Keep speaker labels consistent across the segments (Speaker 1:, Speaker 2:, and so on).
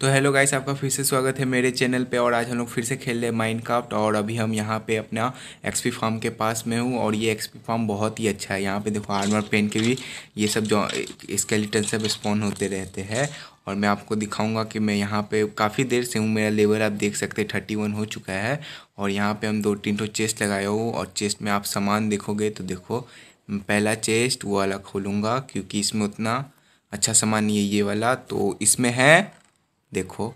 Speaker 1: तो hello guys आपका फिर से स्वागत है मेरे चैनल पे और आज हम लोग फिर से खेल रहे हैं माइंड और अभी हम यहाँ पे अपना एक्सपी फार्म के पास में हूँ और ये एक्सपी फार्म बहुत ही अच्छा है यहाँ पे देखो आर्मर पेन के भी ये सब जो स्केलेटन सब स्पॉन होते रहते हैं और मैं आपको दिखाऊंगा कि मैं यहाँ पे काफ़ी देर से हूँ मेरा लेवल आप देख सकते हैं थर्टी वन हो चुका है और यहाँ पर हम दो तीन ठो चेस्ट लगाए हो और चेस्ट में आप सामान देखोगे तो देखो पहला चेस्ट वो वाला खोलूँगा क्योंकि इसमें उतना अच्छा सामान नहीं है ये वाला तो इसमें है देखो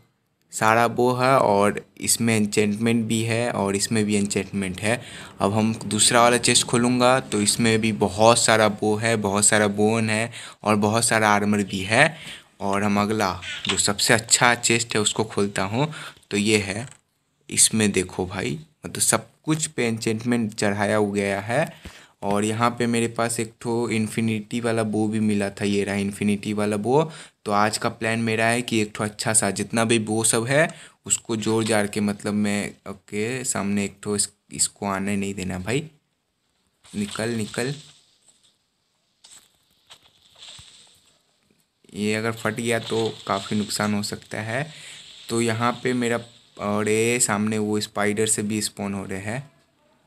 Speaker 1: सारा वो है और इसमें एंचेंटमेंट भी है और इसमें भी एंचेंटमेंट है अब हम दूसरा वाला चेस्ट खोलूँगा तो इसमें भी बहुत सारा वो है बहुत सारा बोन है और बहुत सारा आर्मर भी है और हम अगला जो सबसे अच्छा चेस्ट है उसको खोलता हूँ तो ये है इसमें देखो भाई मतलब तो सब कुछ पे एंचेंटमेंट चढ़ाया गया है और यहाँ पे मेरे पास एक ठो इन्फिनिटी वाला बो भी मिला था ये रहा इन्फिनिटी वाला बो तो आज का प्लान मेरा है कि एक ठो अच्छा सा जितना भी वो सब है उसको जोर जार के मतलब मैं ओके सामने एक ठो इस, इसको आने नहीं देना भाई निकल निकल ये अगर फट गया तो काफ़ी नुकसान हो सकता है तो यहाँ पे मेरा और ये सामने वो स्पाइडर से भी स्पॉन हो रहे हैं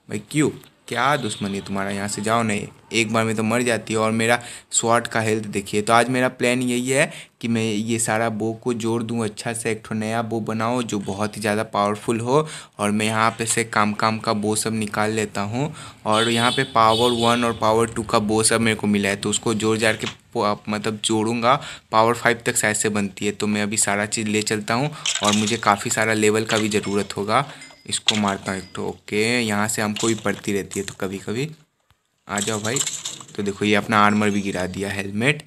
Speaker 1: भाई क्यों क्या दुश्मनी तुम्हारा यहाँ से जाओ नहीं एक बार में तो मर जाती है और मेरा स्वाट का हेल्थ देखिए तो आज मेरा प्लान यही है कि मैं ये सारा बो को जोड़ दूँ अच्छा से एक ठो नया बो बनाओ जो बहुत ही ज़्यादा पावरफुल हो और मैं यहाँ पे से काम काम का बो सब निकाल लेता हूँ और यहाँ पे पावर वन और पावर टू का बो सब मेरे को मिला है तो उसको जोड़ जाड़ के मतलब जोड़ूंगा पावर फाइव तक शायद से बनती है तो मैं अभी सारा चीज़ ले चलता हूँ और मुझे काफ़ी सारा लेवल का भी ज़रूरत होगा इसको मारता हूँ एक तो ओके यहाँ से हमको भी पड़ती रहती है तो कभी कभी आ जाओ भाई तो देखो ये अपना आर्मर भी गिरा दिया हेलमेट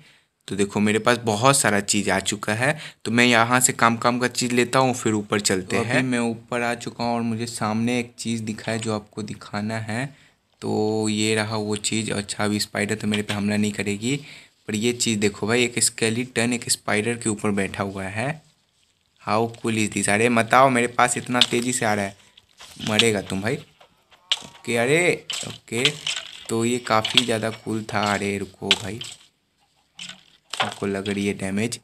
Speaker 1: तो देखो मेरे पास बहुत सारा चीज़ आ चुका है तो मैं यहाँ से काम काम का चीज़ लेता हूँ फिर ऊपर चलते तो हैं मैं ऊपर आ चुका हूँ और मुझे सामने एक चीज़ दिखा है जो आपको दिखाना है तो ये रहा वो चीज़ अच्छा अभी स्पाइडर तो मेरे पे हमला नहीं करेगी पर ये चीज़ देखो भाई एक स्केलीटन एक स्पाइडर के ऊपर बैठा हुआ है हाउ कुल इज दिस अरे मताओ मेरे पास इतना तेज़ी से आ रहा है मरेगा तुम भाई ओके अरे ओके तो ये काफ़ी ज़्यादा कूल था अरे रुको भाई आपको लग रही है डैमेज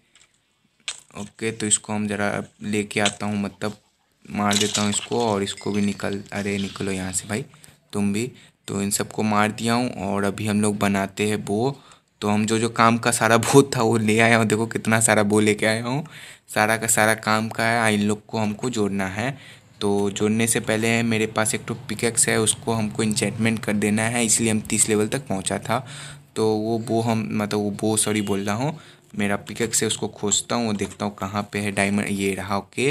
Speaker 1: ओके तो इसको हम ज़रा लेके आता हूँ मतलब मार देता हूँ इसको और इसको भी निकल अरे निकलो यहाँ से भाई तुम भी तो इन सबको मार दिया हूँ और अभी हम लोग बनाते हैं बो तो हम जो जो काम का सारा बो था वो ले आया हूँ देखो कितना सारा बो लेके आया हूँ सारा का सारा काम का है इन लोग को हमको जोड़ना है तो जोड़ने से पहले मेरे पास एक तो पिकेक्स है उसको हमको इंजेंटमेंट कर देना है इसलिए हम तीस लेवल तक पहुंचा था तो वो बो हम मतलब वो बो सॉरी बोल रहा हूँ मेरा पिकेक्स है उसको खोजता हूँ देखता हूँ कहाँ पे है डायमंड ये रहा ओके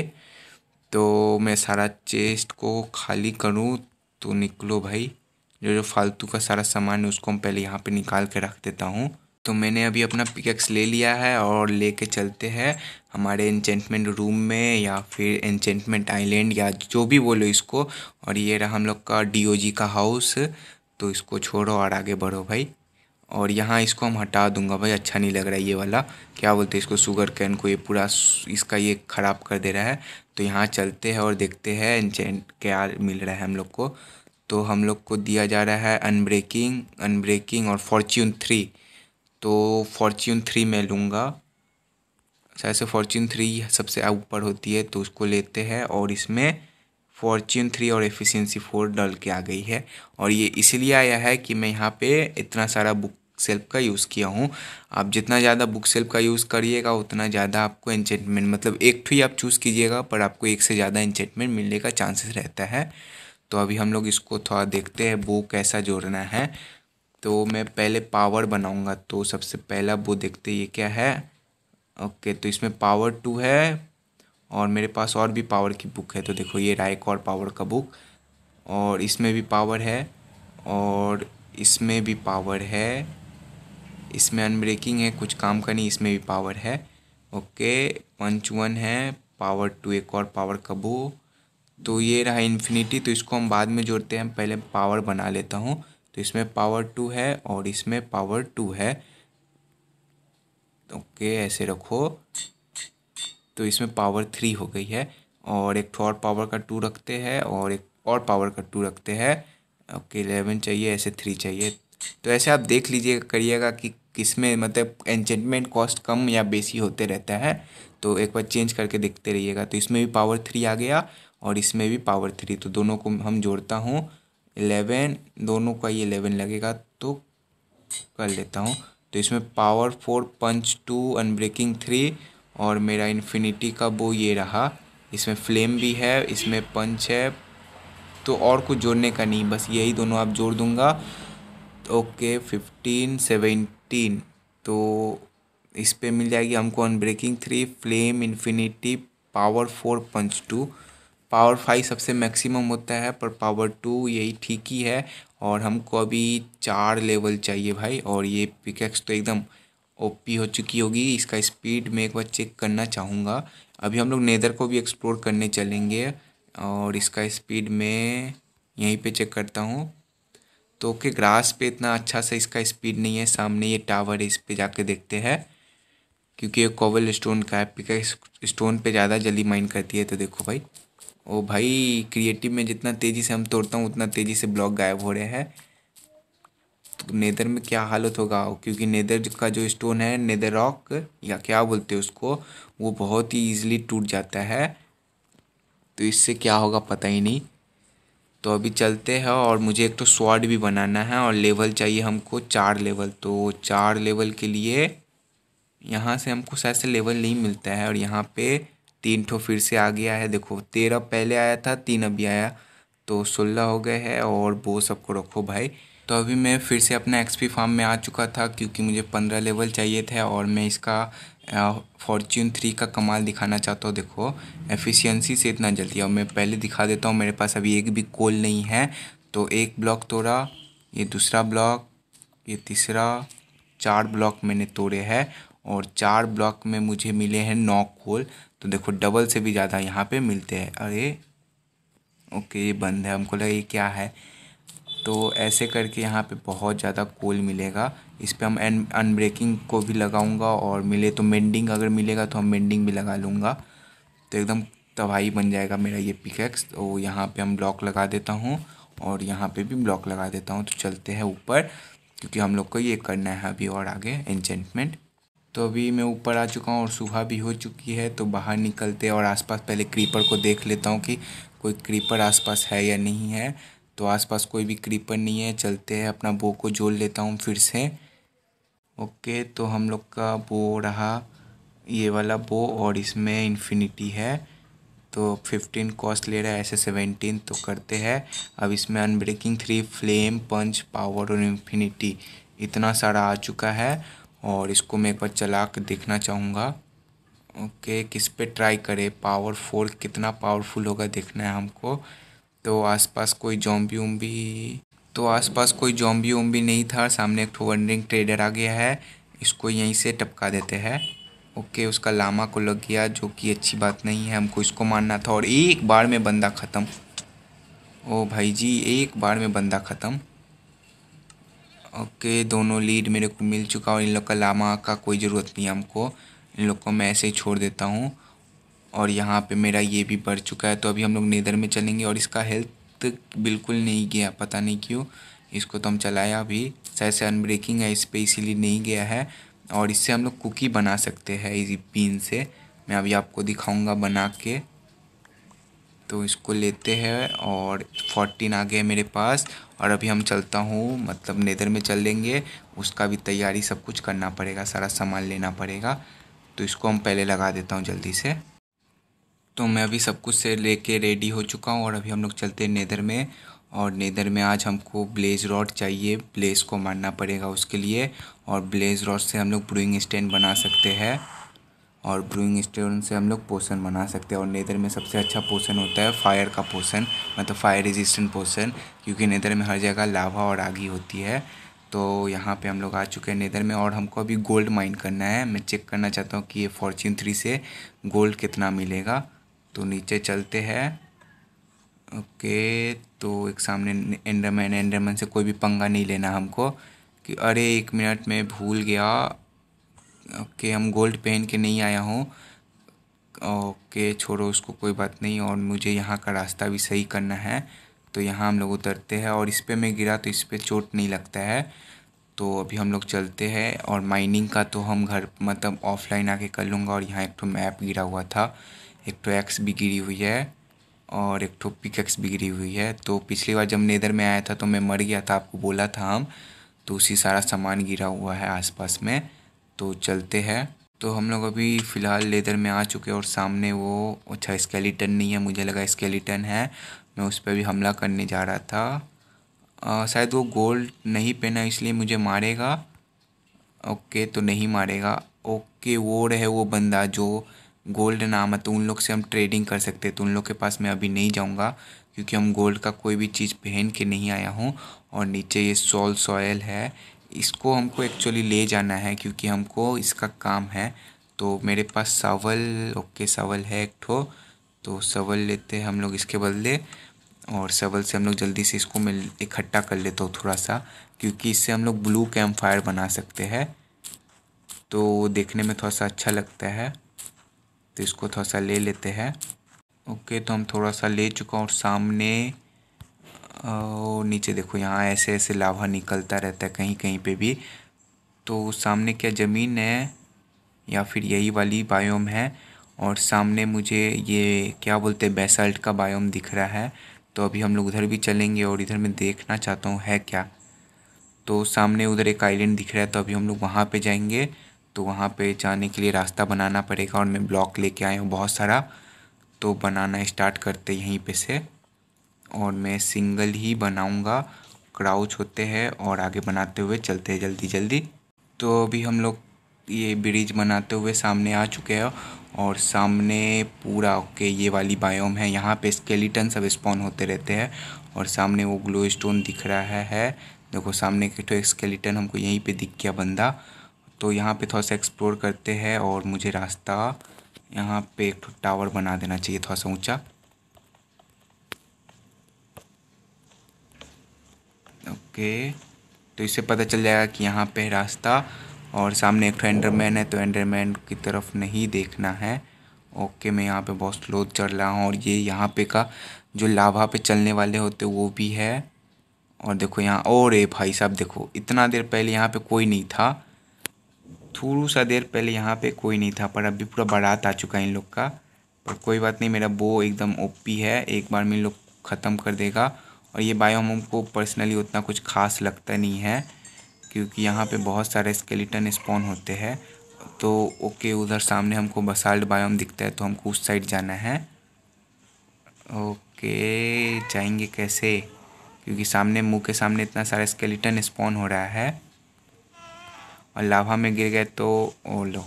Speaker 1: तो मैं सारा चेस्ट को खाली करूँ तो निकलो भाई जो जो फालतू का सारा सामान है उसको हम पहले यहाँ पे निकाल के रख देता हूँ तो मैंने अभी अपना पिकैक्स ले लिया है और लेके चलते हैं हमारे एनचेंटमेंट रूम में या फिर एन्चेंटमेंट आइलैंड या जो भी बोलो इसको और ये रहा हम लोग का डी का हाउस तो इसको छोड़ो और आगे बढ़ो भाई और यहाँ इसको हम हटा दूंगा भाई अच्छा नहीं लग रहा है ये वाला क्या बोलते हैं इसको शुगर कैन को ये पूरा इसका ये ख़राब कर दे रहा है तो यहाँ चलते हैं और देखते हैं एनचेंट क्या मिल रहा है हम लोग को तो हम लोग को दिया जा रहा है अनब्रेकिंग अनब्रेकिंग और फॉर्च्यून थ्री तो फॉर्च्यून थ्री मैं लूँगा शायद से फॉर्च्यून थ्री सबसे ऊपर होती है तो उसको लेते हैं और इसमें फॉर्च्यून थ्री और एफिशिएंसी फोर डल के आ गई है और ये इसलिए आया है कि मैं यहाँ पे इतना सारा बुक सेल्फ का यूज़ किया हूँ आप जितना ज़्यादा बुक सेल्फ का यूज़ करिएगा उतना ज़्यादा आपको एंचेटमेंट मतलब एक ही तो आप चूज़ कीजिएगा पर आपको एक से ज़्यादा एंचेटमेंट मिलने का चांसेस रहता है तो अभी हम लोग इसको थोड़ा देखते हैं बुक कैसा जोड़ना है तो मैं पहले पावर बनाऊंगा तो सबसे पहला वो देखते ये क्या है ओके तो इसमें पावर टू है और मेरे पास और भी पावर की बुक है तो देखो ये राइक और पावर का बुक और इसमें भी पावर है और इसमें भी पावर है इसमें अनब्रेकिंग है कुछ काम का नहीं इसमें भी पावर है ओके पंच वन है पावर टू एक और पावर का बुक तो ये रहा इन्फिनिटी तो इसको हम बाद में जोड़ते हैं पहले पावर बना लेता हूँ तो इसमें पावर टू है और इसमें पावर टू है ओके ऐसे रखो तो इसमें पावर थ्री हो गई है और एक और पावर का टू रखते हैं और एक और पावर का टू रखते हैं ओके इलेवन चाहिए ऐसे थ्री चाहिए तो ऐसे आप देख लीजिए करिएगा कि किस में मतलब एंजेंटमेंट कॉस्ट कम या बेसी होते रहता है तो एक बार चेंज करके देखते रहिएगा तो इसमें भी पावर थ्री आ गया और इसमें भी पावर थ्री तो दोनों को हम जोड़ता हूँ इलेवन दोनों का ये इलेवन लगेगा तो कर लेता हूँ तो इसमें power four punch two unbreaking three और मेरा इन्फिनिटी का वो ये रहा इसमें फ्लेम भी है इसमें पंच है तो और कुछ जोड़ने का नहीं बस यही दोनों आप जोड़ दूंगा ओके फिफ्टीन सेवेंटीन तो इस पर मिल जाएगी हमको unbreaking three flame infinity power four punch two power five सबसे मैक्सिमम होता है पर पावर टू यही ठीक ही है और हमको अभी चार लेवल चाहिए भाई और ये पिकेक्स तो एकदम ओपी हो चुकी होगी इसका स्पीड मैं एक बार चेक करना चाहूँगा अभी हम लोग नेदर को भी एक्सप्लोर करने चलेंगे और इसका स्पीड मैं यहीं पे चेक करता हूँ तो ओके ग्रास पे इतना अच्छा सा इसका स्पीड नहीं है सामने ये टावर है इस पर जाके देखते हैं क्योंकि ये कोवल स्टोन का है पिकेक्स स्टोन पे ज़्यादा जल्दी माइन करती है तो देखो भाई ओ भाई क्रिएटिव में जितना तेज़ी से हम तोड़ता हूँ उतना तेज़ी से ब्लॉक गायब हो रहे हैं तो नेदर में क्या हालत होगा क्योंकि नेदर का जो स्टोन है नेदर रॉक या क्या बोलते हैं उसको वो बहुत ही ईजिली टूट जाता है तो इससे क्या होगा पता ही नहीं तो अभी चलते हैं और मुझे एक तो स्वाड भी बनाना है और लेवल चाहिए हमको चार लेवल तो चार लेवल के लिए यहाँ से हमको शायद से लेवल नहीं मिलता है और यहाँ पर तीन ठो फिर से आ गया है देखो तेरह पहले आया था तीन अभी आया तो सोलह हो गए हैं और वो सबको रखो भाई तो अभी मैं फिर से अपना एक्सपी फार्म में आ चुका था क्योंकि मुझे पंद्रह लेवल चाहिए थे और मैं इसका फॉर्च्यून थ्री का कमाल दिखाना चाहता हूँ देखो एफिशिएंसी से इतना जल्दी और मैं पहले दिखा देता हूँ मेरे पास अभी एक भी कोल नहीं है तो एक ब्लॉक तोड़ा ये दूसरा ब्लॉक ये तीसरा चार ब्लॉक मैंने तोड़े हैं और चार ब्लॉक में मुझे मिले हैं नौ कोल तो देखो डबल से भी ज़्यादा यहाँ पे मिलते हैं अरे ओके ये बंद है हमको लगा ये क्या है तो ऐसे करके यहाँ पे बहुत ज़्यादा कोल मिलेगा इस पर हम एन अनब्रेकिंग को भी लगाऊंगा और मिले तो मेंडिंग अगर मिलेगा तो हम मेंडिंग भी लगा लूँगा तो एकदम तबाही बन जाएगा मेरा ये पिकेक्स तो यहाँ पे हम ब्लॉक लगा देता हूँ और यहाँ पे भी ब्लॉक लगा देता हूँ तो चलते हैं ऊपर क्योंकि हम लोग को ये करना है अभी और आगे एंचेंटमेंट तो अभी मैं ऊपर आ चुका हूँ और सुबह भी हो चुकी है तो बाहर निकलते और आसपास पहले क्रीपर को देख लेता हूँ कि कोई क्रीपर आसपास है या नहीं है तो आसपास कोई भी क्रीपर नहीं है चलते हैं अपना बो को जोड़ लेता हूँ फिर से ओके तो हम लोग का बो रहा ये वाला बो और इसमें इन्फिनिटी है तो फिफ्टीन कॉस्ट ले रहा है ऐसे सेवेंटीन तो करते हैं अब इसमें unbreaking three flame punch power और इन्फिनिटी इतना सारा आ चुका है और इसको मैं एक बार चला के देखना चाहूँगा ओके किस पे ट्राई करें पावर फोर कितना पावरफुल होगा देखना है हमको तो आसपास कोई जॉम्बी उम्बी तो आसपास कोई जॉम्बी उम्बी नहीं था सामने एक वनडिंग ट्रेडर आ गया है इसको यहीं से टपका देते हैं ओके उसका लामा को लग गया जो कि अच्छी बात नहीं है हमको इसको मानना था और एक बार में बंदा ख़त्म ओ भाई जी एक बार में बंदा ख़त्म ओके दोनों लीड मेरे को मिल चुका और इन लोग का लामा का कोई ज़रूरत नहीं है हमको इन लोग को मैं ऐसे ही छोड़ देता हूँ और यहाँ पे मेरा ये भी बढ़ चुका है तो अभी हम लोग नेदर में चलेंगे और इसका हेल्थ बिल्कुल नहीं गया पता नहीं क्यों इसको तो हम चलाया अभी शायद से अनब्रेकिंग है इस पर इसीलिए नहीं गया है और इससे हम लोग कुकी बना सकते हैं इसी पिन से मैं अभी आपको दिखाऊँगा बना के तो इसको लेते हैं और फोर्टीन आ गया मेरे पास और अभी हम चलता हूँ मतलब नेदर में चल लेंगे उसका भी तैयारी सब कुछ करना पड़ेगा सारा सामान लेना पड़ेगा तो इसको हम पहले लगा देता हूँ जल्दी से तो मैं अभी सब कुछ से लेके रेडी हो चुका हूँ और अभी हम लोग चलते हैं नेदर में और नेदर में आज हमको ब्लेज रॉड चाहिए ब्लेज को मारना पड़ेगा उसके लिए और ब्लेज रॉड से हम लोग ब्रूइंग स्टैंड बना सकते हैं और ब्रूइंग स्टोन से हम लोग पोषण बना सकते हैं और नेदर में सबसे अच्छा पोषण होता है फायर का पोषण मतलब फायर रेजिस्टेंट पोषण क्योंकि नेदर में हर जगह लावा और आगी होती है तो यहाँ पे हम लोग आ चुके हैं नेदर में और हमको अभी गोल्ड माइन करना है मैं चेक करना चाहता हूँ कि ये फॉर्च्यून थ्री से गोल्ड कितना मिलेगा तो नीचे चलते हैं ओके तो एक सामने एंडरमैन एंडरमैन से कोई भी पंगा नहीं लेना हमको कि अरे एक मिनट में भूल गया ओके हम गोल्ड पहन के नहीं आया हूँ ओके छोड़ो उसको कोई बात नहीं और मुझे यहाँ का रास्ता भी सही करना है तो यहाँ हम लोग उतरते हैं और इस पर मैं गिरा तो इस पर चोट नहीं लगता है तो अभी हम लोग चलते हैं और माइनिंग का तो हम घर मतलब ऑफलाइन आके कर लूँगा और यहाँ एक तो मैप गिरा हुआ था एक तो एक्स भी गिरी हुई है और एक तो पिक एक्स भी गिरी हुई है तो पिछली बार जब नेदर में आया था तो मैं मर गया था आपको बोला था हम तो उसी सारा सामान गिरा हुआ है आसपास में तो चलते हैं तो हम लोग अभी फ़िलहाल लेदर में आ चुके हैं और सामने वो अच्छा स्केलेटन नहीं है मुझे लगा स्केलेटन है मैं उस पर भी हमला करने जा रहा था आ, शायद वो गोल्ड नहीं पहना इसलिए मुझे मारेगा ओके तो नहीं मारेगा ओके वो रहे वो बंदा जो गोल्ड नाम है तो उन लोग से हम ट्रेडिंग कर सकते तो उन लोग के पास मैं अभी नहीं जाऊँगा क्योंकि हम गोल्ड का कोई भी चीज़ पहन के नहीं आया हूँ और नीचे ये सॉल सॉयल है इसको हमको एक्चुअली ले जाना है क्योंकि हमको इसका काम है तो मेरे पास सावल ओके सावल है एक ठो तो सवल लेते हैं हम लोग इसके बदले और सवल से हम लोग जल्दी से इसको मिल इकट्ठा कर लेता हूँ थोड़ा सा क्योंकि इससे हम लोग ब्लू कैम्प फायर बना सकते हैं तो देखने में थोड़ा सा अच्छा लगता है तो इसको थोड़ा सा ले लेते हैं ओके तो हम थोड़ा सा ले चुका और सामने और नीचे देखो यहाँ ऐसे ऐसे लावा निकलता रहता है कहीं कहीं पे भी तो सामने क्या ज़मीन है या फिर यही वाली बायोम है और सामने मुझे ये क्या बोलते हैं बेसल्ट का बायोम दिख रहा है तो अभी हम लोग उधर भी चलेंगे और इधर मैं देखना चाहता हूँ है क्या तो सामने उधर एक आइलैंड दिख रहा है तो अभी हम लोग वहाँ पर जाएंगे तो वहाँ पर जाने के लिए रास्ता बनाना पड़ेगा और मैं ब्लॉक ले आया हूँ बहुत सारा तो बनाना स्टार्ट करते यहीं पर से और मैं सिंगल ही बनाऊँगा क्राउच होते हैं और आगे बनाते हुए चलते हैं जल्दी जल्दी तो अभी हम लोग ये ब्रिज बनाते हुए सामने आ चुके हैं और सामने पूरा ओके ये वाली बायोम है यहाँ पे स्केलेटन सब स्पॉन होते रहते हैं और सामने वो ग्लो स्टोन दिख रहा है देखो सामने के तो स्केलेटन हमको यहीं पर दिख गया बंदा तो यहाँ पर थोड़ा सा एक्सप्लोर करते हैं और मुझे रास्ता यहाँ पे एक टावर बना देना चाहिए थोड़ा सा ऊँचा ओके तो इससे पता चल जाएगा कि यहाँ पे रास्ता और सामने एक एंडरमैन है तो एंडरमैन की तरफ नहीं देखना है ओके मैं यहाँ पे बहुत स्लो चल रहा हूँ और ये यहाँ पे का जो लाभा पे चलने वाले होते वो भी है और देखो यहाँ और ए भाई साहब देखो इतना देर पहले यहाँ पे कोई नहीं था थोड़ा सा देर पहले यहाँ पे कोई नहीं था पर अभी पूरा बारात आ चुका है इन लोग का पर कोई बात नहीं मेरा बो एकदम ओपी है एक बार में इन लोग ख़त्म कर देगा और ये बायोम हमको पर्सनली उतना कुछ खास लगता नहीं है क्योंकि यहाँ पे बहुत सारे स्केलेटन स्पॉन होते हैं तो ओके उधर सामने हमको बसाल्ट बायोम दिखता है तो हमको उस साइड जाना है ओके जाएंगे कैसे क्योंकि सामने मुंह के सामने इतना सारा स्केलेटन स्पॉन हो रहा है और लावा में गिर गए तो ओ लो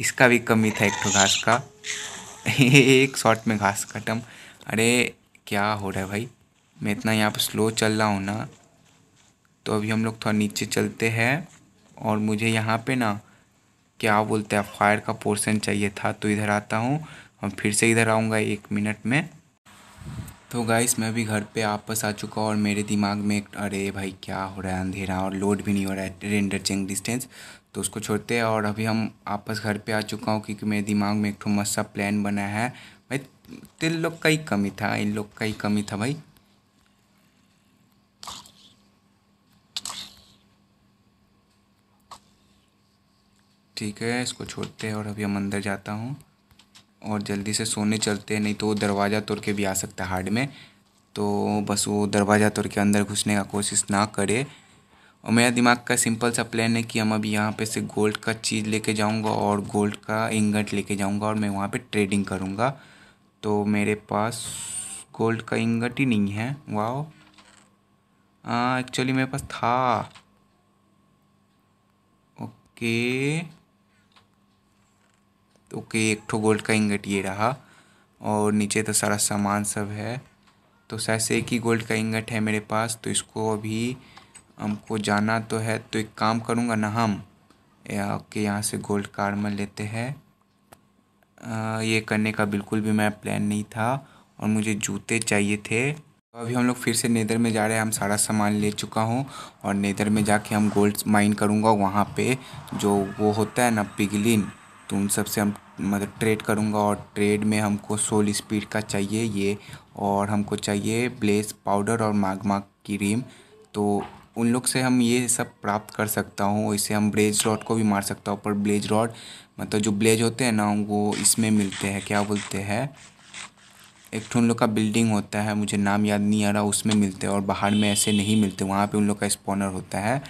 Speaker 1: इसका भी कमी था एक तो घास का एक शॉट में घास खत्म अरे क्या हो रहा है भाई मैं इतना यहाँ पर स्लो चल रहा हूँ ना तो अभी हम लोग थोड़ा नीचे चलते हैं और मुझे यहाँ पे ना क्या बोलते हैं फायर का पोर्शन चाहिए था तो इधर आता हूँ और फिर से इधर आऊँगा एक मिनट में तो गाइस मैं अभी घर पे वापस आ चुका और मेरे दिमाग में एक अरे भाई क्या हो रहा है अंधेरा और लोड भी नहीं हो रहा है रेंडर चेंग डिस्टेंस तो उसको छोड़ते हैं और अभी हम आपस घर पे आ चुका हूँ क्योंकि मेरे दिमाग में एक ठो मस्सा प्लान बना है भाई तिल लोग का ही कमी था इन लोग का ही कमी था भाई ठीक है इसको छोड़ते हैं और अभी हम अंदर जाता हूँ और जल्दी से सोने चलते हैं नहीं तो वो दरवाज़ा तोड़ के भी आ सकता है हार्ड में तो बस वो दरवाज़ा तोड़ के अंदर घुसने का कोशिश ना करे और मेरा दिमाग का सिंपल सा प्लान है कि हम अभी यहाँ पे से गोल्ड का चीज़ लेके जाऊँगा और गोल्ड का इंगट लेके जाऊँगा और मैं वहाँ पे ट्रेडिंग करूँगा तो मेरे पास गोल्ड का इंगट ही नहीं है वाह हाँ, एक्चुअली मेरे पास था ओके ओके एक ठो गोल्ड का इंगट ये रहा और नीचे तो सारा सामान सब है तो शायद से एक ही गोल्ड का इंगट है मेरे पास तो इसको अभी हमको जाना तो है तो एक काम करूँगा ना हम ओके यहाँ से गोल्ड कार्मल लेते हैं ये करने का बिल्कुल भी मैं प्लान नहीं था और मुझे जूते चाहिए थे तो अभी हम लोग फिर से नेदर में जा रहे हैं हम सारा सामान ले चुका हूँ और नेदर में जाके हम गोल्ड माइन करूँगा वहाँ पे जो वो होता है ना पिगलिन तो उन सब से हम मतलब ट्रेड करूँगा और ट्रेड में हमको सोल स्पीड का चाहिए ये और हमको चाहिए ब्लेस पाउडर और मागमा की रीम तो उन लोग से हम ये सब प्राप्त कर सकता हूँ इससे हम ब्लेज रॉड को भी मार सकता हूँ पर ब्लेज रॉड मतलब जो ब्लेज होते हैं ना वो इसमें मिलते हैं क्या बोलते हैं एक तो उन लोग का बिल्डिंग होता है मुझे नाम याद नहीं आ रहा उसमें मिलते हैं और बाहर में ऐसे नहीं मिलते वहाँ पे उन लोग का स्पॉनर होता है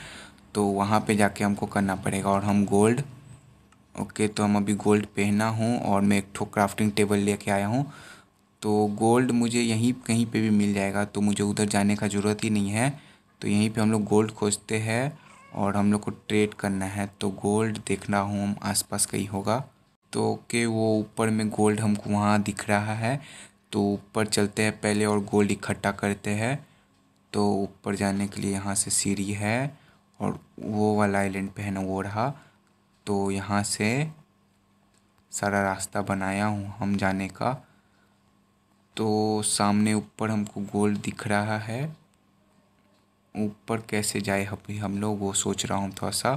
Speaker 1: तो वहाँ पे जाके हमको करना पड़ेगा और हम गोल्ड ओके तो हम अभी गोल्ड पहना हूँ और मैं एक ठो क्राफ्टिंग टेबल लेके आया हूँ तो गोल्ड मुझे यहीं कहीं पे भी मिल जाएगा तो मुझे उधर जाने का ज़रूरत ही नहीं है तो यहीं पे हम लोग गोल्ड खोजते हैं और हम लोग को ट्रेड करना है तो गोल्ड देखना हूँ हम पास कहीं होगा तो के वो ऊपर में गोल्ड हमको वहाँ दिख रहा है तो ऊपर चलते हैं पहले और गोल्ड इकट्ठा करते हैं तो ऊपर जाने के लिए यहाँ से सीढ़ी है और वो वाला आइलैंड पे है ना वो रहा तो यहाँ से सारा रास्ता बनाया हूँ हम जाने का तो सामने ऊपर हमको गोल दिख रहा है ऊपर कैसे जाए अभी हम लोग वो सोच रहा हूँ थोड़ा सा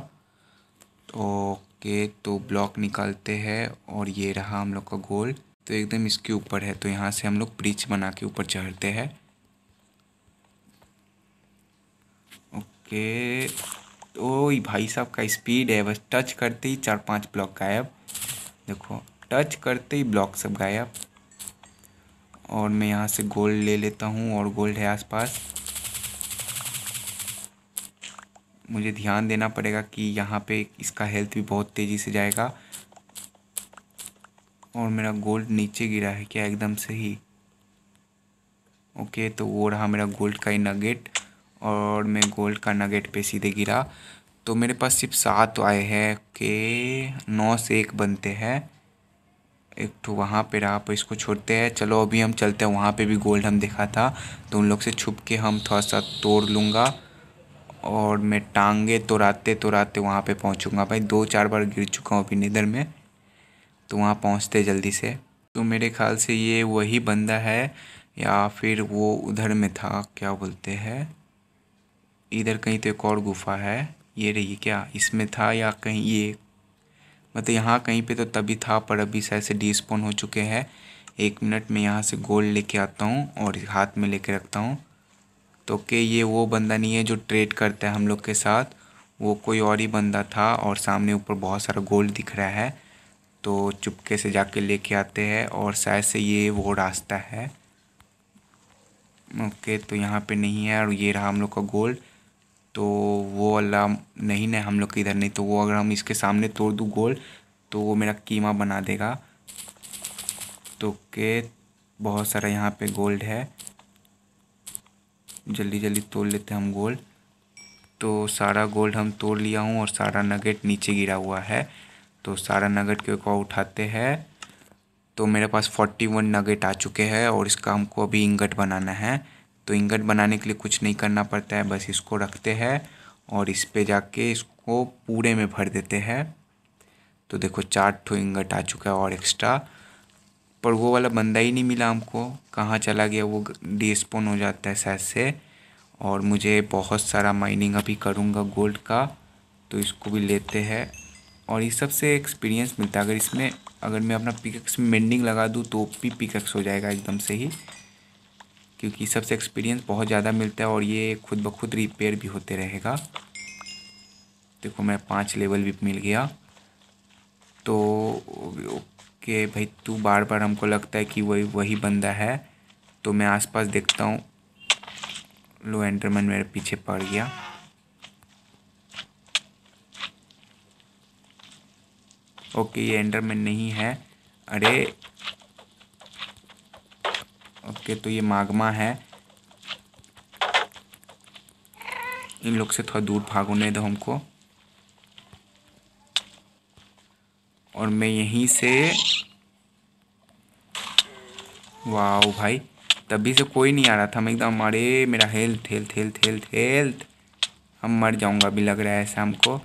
Speaker 1: ओके तो ब्लॉक निकालते हैं और ये रहा हम लोग का गोल तो एकदम इसके ऊपर है तो यहाँ से हम लोग ब्रिज बना के ऊपर चढ़ते हैं ओके तो भाई साहब का स्पीड है बस टच करते ही चार पांच ब्लॉक गायब देखो टच करते ही ब्लॉक सब गायब और मैं यहाँ से गोल्ड ले लेता हूँ और गोल्ड है आसपास मुझे ध्यान देना पड़ेगा कि यहाँ पे इसका हेल्थ भी बहुत तेज़ी से जाएगा और मेरा गोल्ड नीचे गिरा है क्या एकदम से ही ओके तो वो रहा मेरा गोल्ड का ही नगेट और मैं गोल्ड का नगेट पे सीधे गिरा तो मेरे पास सिर्फ सात आए हैं के नौ से एक बनते हैं एक तो वहाँ पर रहा इसको छोड़ते हैं चलो अभी हम चलते हैं वहाँ पे भी गोल्ड हम देखा था तो उन लोग से छुप के हम थोड़ा सा तोड़ लूँगा और मैं टांगे तोड़ाते तोड़ाते वहाँ पे पहुँचूँगा भाई दो चार बार गिर चुका हूँ अभी निधर में तो वहाँ पहुँचते जल्दी से तो मेरे ख्याल से ये वही बंदा है या फिर वो उधर में था क्या बोलते हैं इधर कहीं तो एक और गुफा है ये रही क्या इसमें था या कहीं ये मतलब यहाँ कहीं पे तो तभी था पर अभी शायद से डिस्पोन हो चुके हैं एक मिनट में यहाँ से गोल्ड लेके आता हूँ और हाथ में लेके रखता हूँ तो के ये वो बंदा नहीं है जो ट्रेड करता है हम लोग के साथ वो कोई और ही बंदा था और सामने ऊपर बहुत सारा गोल्ड दिख रहा है तो चुपके से जाके लेके आते हैं और शायद से ये वो रास्ता है ओके तो यहाँ पे नहीं है और ये रहा हम लोग का गोल्ड तो वो वाला नहीं ना हम लोग के इधर नहीं तो वो अगर हम इसके सामने तोड़ दूँ गोल तो वो मेरा कीमा बना देगा तो के बहुत सारा यहाँ पे गोल्ड है जल्दी जल्दी तोड़ लेते हम गोल्ड तो सारा गोल्ड हम तोड़ लिया हूँ और सारा नगेट नीचे गिरा हुआ है तो सारा नगेट के ऊपर उठाते हैं तो मेरे पास फोर्टी वन नगेट आ चुके हैं और इसका हमको अभी इंगट बनाना है तो इंगट बनाने के लिए कुछ नहीं करना पड़ता है बस इसको रखते हैं और इस पर जाके इसको पूरे में भर देते हैं तो देखो चार ठो इंगट आ चुका है और एक्स्ट्रा पर वो वाला बंदा ही नहीं मिला हमको कहाँ चला गया वो डिस्पोन हो जाता है शायद से और मुझे बहुत सारा माइनिंग अभी करूँगा गोल्ड का तो इसको भी लेते हैं और इस सबसे एक्सपीरियंस मिलता है अगर इसमें अगर मैं अपना पिकक्स में बेंडिंग लगा दूँ तो भी पिकक्स हो जाएगा एकदम से ही क्योंकि सबसे एक्सपीरियंस बहुत ज़्यादा मिलता है और ये खुद ब खुद रिपेयर भी होते रहेगा देखो मैं पाँच लेवल भी मिल गया तो ओके भाई तू बार बार हमको लगता है कि वही वही बंदा है तो मैं आसपास देखता हूँ लो एंडरमैन मेरे पीछे पड़ गया ओके ये एंडरमैन नहीं है अरे ओके तो ये मागमा है इन लोग से थोड़ा दूर नहीं दो तो हमको और मैं यहीं से वाह भाई तभी से कोई नहीं आ रहा था मैं एकदम अरे मेरा health health health health health हम मर जाऊंगा अभी लग रहा है ऐसा हमको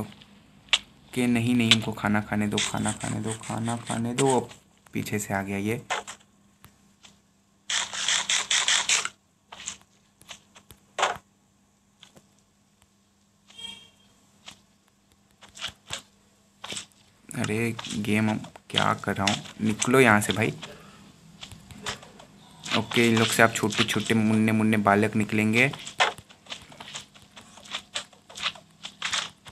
Speaker 1: ओके नहीं नहीं हमको खाना खाने दो खाना खाने दो खाना खाने दो अब पीछे से आ गया ये अरे गेम क्या कर रहा हूँ निकलो यहाँ से भाई ओके इन लोग से आप छोटे छोटे मुन्ने मुन्ने बालक निकलेंगे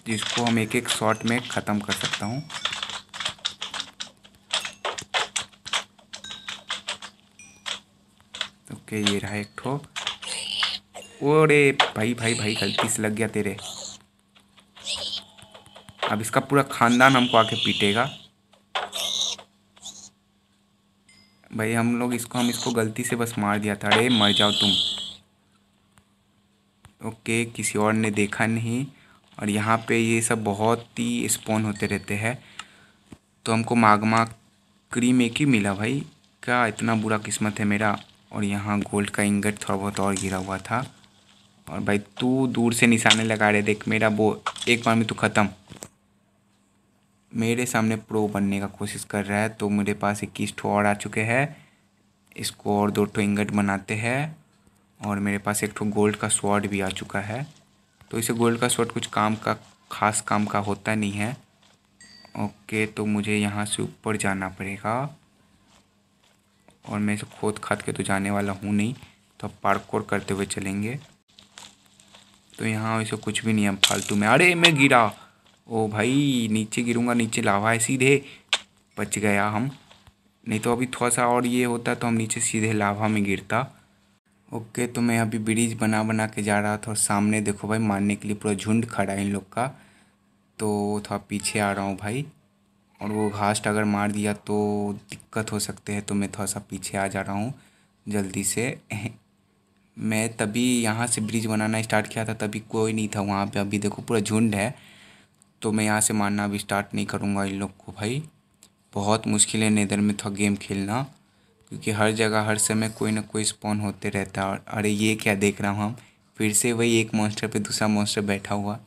Speaker 1: जिसको हम एक एक शॉट में ख़त्म कर सकता हूँ ओके ये रहा एक ठो ओरे भाई भाई भाई गलती से लग गया तेरे अब इसका पूरा खानदान हमको आके पीटेगा भाई हम लोग इसको हम इसको गलती से बस मार दिया था अरे मर जाओ तुम ओके किसी और ने देखा नहीं और यहाँ पे ये सब बहुत ही स्पॉन होते रहते हैं तो हमको मागमा क्रीम एक ही मिला भाई क्या इतना बुरा किस्मत है मेरा और यहाँ गोल्ड का इंगट थोड़ा बहुत और गिरा हुआ था और भाई तू दूर से निशाने लगा रहे देख मेरा वो एक बार में तू तो ख़त्म मेरे सामने प्रो बनने का कोशिश कर रहा है तो मेरे पास इक्कीस ठो और आ चुके हैं इसको और दो ठो इंगट बनाते हैं और मेरे पास एक ठो गोल्ड का स्वॉर्ड भी आ चुका है तो इसे गोल्ड का स्वॉर्ड कुछ काम का ख़ास काम का होता नहीं है ओके तो मुझे यहाँ से ऊपर जाना पड़ेगा और मैं इसे खोद खाद के तो जाने वाला हूँ नहीं तो अब पार्कोर करते हुए चलेंगे तो यहाँ इसे कुछ भी नहीं है फालतू में अरे मैं गिरा ओ भाई नीचे गिरूँगा नीचे लावा है सीधे बच गया हम नहीं तो अभी थोड़ा सा और ये होता तो हम नीचे सीधे लावा में गिरता ओके तो मैं अभी ब्रिज बना बना के जा रहा था और सामने देखो भाई मारने के लिए पूरा झुंड खड़ा है इन लोग का तो थोड़ा पीछे आ रहा हूँ भाई और वो घास्ट अगर मार दिया तो दिक्कत हो सकते है तो मैं थोड़ा सा पीछे आ जा रहा हूँ जल्दी से मैं तभी यहाँ से ब्रिज बनाना स्टार्ट किया था तभी कोई नहीं था वहाँ पे अभी देखो पूरा झुंड है तो मैं यहाँ से मारना अभी स्टार्ट नहीं करूँगा इन लोग को भाई बहुत मुश्किल है नेदर में था गेम खेलना क्योंकि हर जगह हर समय कोई ना कोई स्पॉन होते रहता है अरे ये क्या देख रहा हूँ हम फिर से वही एक मॉन्स्टर पे दूसरा मॉन्स्टर बैठा हुआ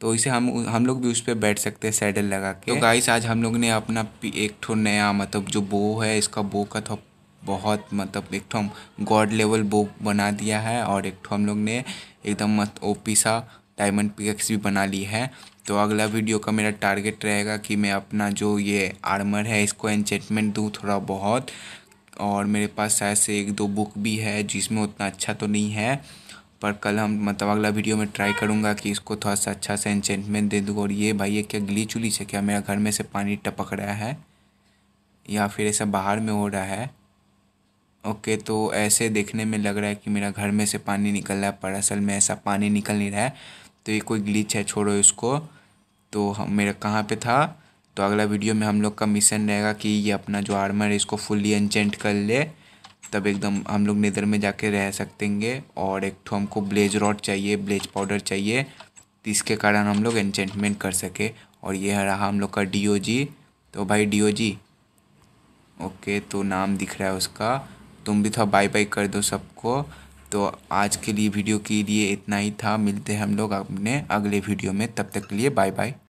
Speaker 1: तो इसे हम हम लोग भी उस पर बैठ सकते हैं सैडल लगा के तो गाइस आज हम लोग ने अपना एक ठो नया मतलब जो बो है इसका बो का तो बहुत मतलब एक ठो हम गॉड लेवल बो बना दिया है और एक ठो हम लोग ने एकदम मत ओपी सा डायमंड पिक्स भी बना ली है तो अगला वीडियो का मेरा टारगेट रहेगा कि मैं अपना जो ये आर्मर है इसको एंजेटमेंट दूँ थोड़ा बहुत और मेरे पास शायद से एक दो बुक भी है जिसमें उतना अच्छा तो नहीं है पर कल हम मतलब अगला वीडियो में ट्राई करूँगा कि इसको थोड़ा सा अच्छा सा इंचेंटमेंट दे दूँ और ये भाई ये क्या गिली चुली से क्या मेरा घर में से पानी टपक रहा है या फिर ऐसा बाहर में हो रहा है ओके तो ऐसे देखने में लग रहा है कि मेरा घर में से पानी निकल रहा है पर असल में ऐसा पानी निकल नहीं रहा है तो ये कोई ग्लीच है छोड़ो इसको तो हम मेरा कहाँ पे था तो अगला वीडियो में हम लोग का मिशन रहेगा कि ये अपना जो आर्मर है इसको फुल्ली एंजेंट कर ले तब एकदम हम लोग नेदर में जाके रह हैं और एक तो हमको ब्लेज रॉड चाहिए ब्लेज पाउडर चाहिए इसके कारण हम लोग एनचेंटमेंट कर सके और ये रहा हम लोग का डी तो भाई डी ओके तो नाम दिख रहा है उसका तुम भी थोड़ा बाय बाय कर दो सबको तो आज के लिए वीडियो के लिए इतना ही था मिलते हैं हम लोग अपने अगले वीडियो में तब तक के लिए बाय बाय